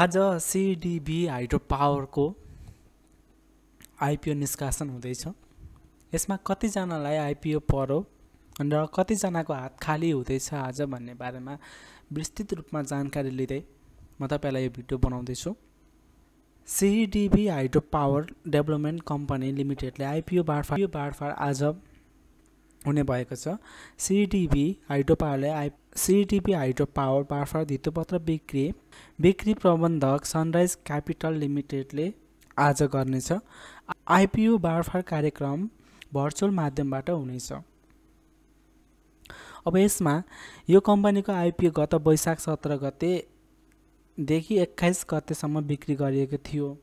आज सिडिबी hydro पावरको IPO निष्कासन हुँदैछ यसमा कतिजनालाई आइपिओ परो र कतिजनाको हात खाली हुँदैछ आज भन्ने बारेमा विस्तृत रूपमा जानकारी लिँदै म तपाईँलाई यो भिडियो बनाउँदैछु CDB hydro power development company लिमिटेडले आइपिओ बाडफार यो बाडफार आज हुने भएको छ सिडिपी हाइड्रो पावरले आइ सिडिपी हाइड्रो पावर मार्फत धितोपत्र बिक्री बिक्री प्रबन्धक सनराइज क्यापिटल लिमिटेडले आज गर्नेछ आइपिओ बारफार कार्यक्रम भर्चुअल माध्यमबाट हुनेछ अब यसमा यो कम्पनीको आइपिओ गत वैशाख सत्र गतेदेखि एक्काइस गतेसम्म बिक्री गरिएको थियो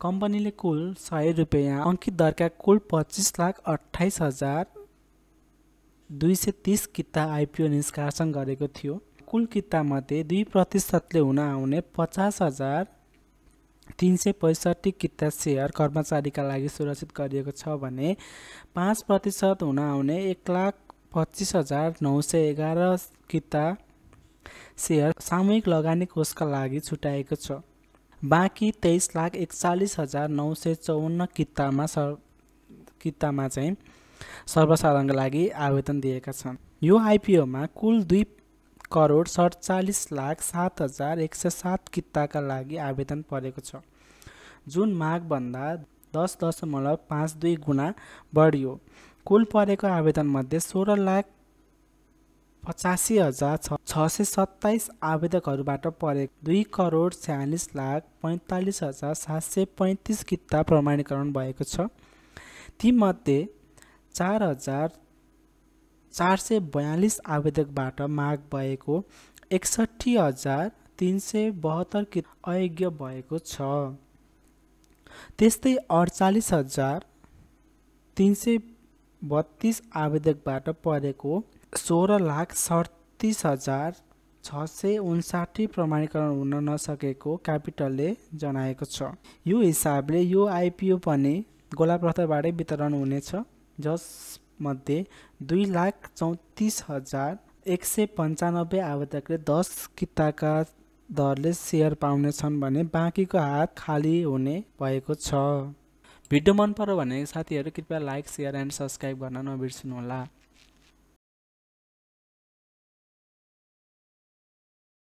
कम्पनीले कुल सय रुपियाँ अङ्कित दरका कुल पच्चिस लाख अठाइस हजार दुई सय तिस किता आइपिओ निष्कासन गरेको थियो कुल कितामध्ये दुई प्रतिशतले हुन आउने पचास हजार तिन सय पैँसठी किता सेयर कर्मचारीका लागि सुरक्षित गरिएको छ भने पाँच प्रतिशत हुन आउने एक लाख पच्चिस हजार नौ सय एघार किता सेयर सामूहिक लगानी कोषका लागि छुट्याएको छ बाँकी तेइस लाख एकचालिस हजार नौ सय चौवन्न कितामा स कितामा चाहिँ सर्वसाधारणका लागि आवेदन दिएका छन् यो आइपिओमा कुल दुई करोड सडचालिस लाख सात हजार एक सय सात किताका लागि आवेदन परेको छ जुन माघभन्दा दस दशमलव पाँच दुई गुणा बढियो कुल परेको आवेदनमध्ये सोह्र लाख पचासी हजार छ छ सय सत्ताइस आवेदकहरूबाट परे दुई करोड छ्यालिस लाख पैँतालिस हजार सात सय पैँतिस किता प्रमाणीकरण भएको छ तीमध्ये चार हजार चार सय बयालिस आवेदकबाट माग भएको एकसट्ठी हजार तिन सय बहत्तर कि अयोग्य भएको छ त्यस्तै अडचालिस हजार तिन सय बत्तिस आवेदकबाट परेको सोह्र लाख सडतिस हजार छ सय उन्साठी प्रमाणीकरण हुन नसकेको क्यापिटलले जनाएको छ यो हिसाबले यो आइपिओ पनि गोलाप्रथाबाटै वितरण हुनेछ जसमध्ये दुई लाख चौतिस हजार एक सय पन्चानब्बे आवेदकले दस किताका दरले सेयर पाउनेछन् भने बाँकीको हात खाली हुने भएको छ भिडियो मन पऱ्यो भने साथीहरू कृपया लाइक सेयर एन्ड सब्सक्राइब गर्न नबिर्सिनुहोला